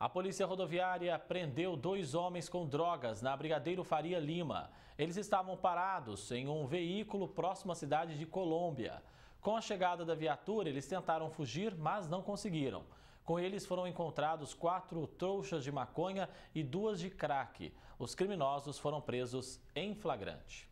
A Polícia Rodoviária prendeu dois homens com drogas na Brigadeiro Faria Lima. Eles estavam parados em um veículo próximo à cidade de Colômbia. Com a chegada da viatura, eles tentaram fugir, mas não conseguiram. Com eles foram encontrados quatro trouxas de maconha e duas de crack. Os criminosos foram presos em flagrante.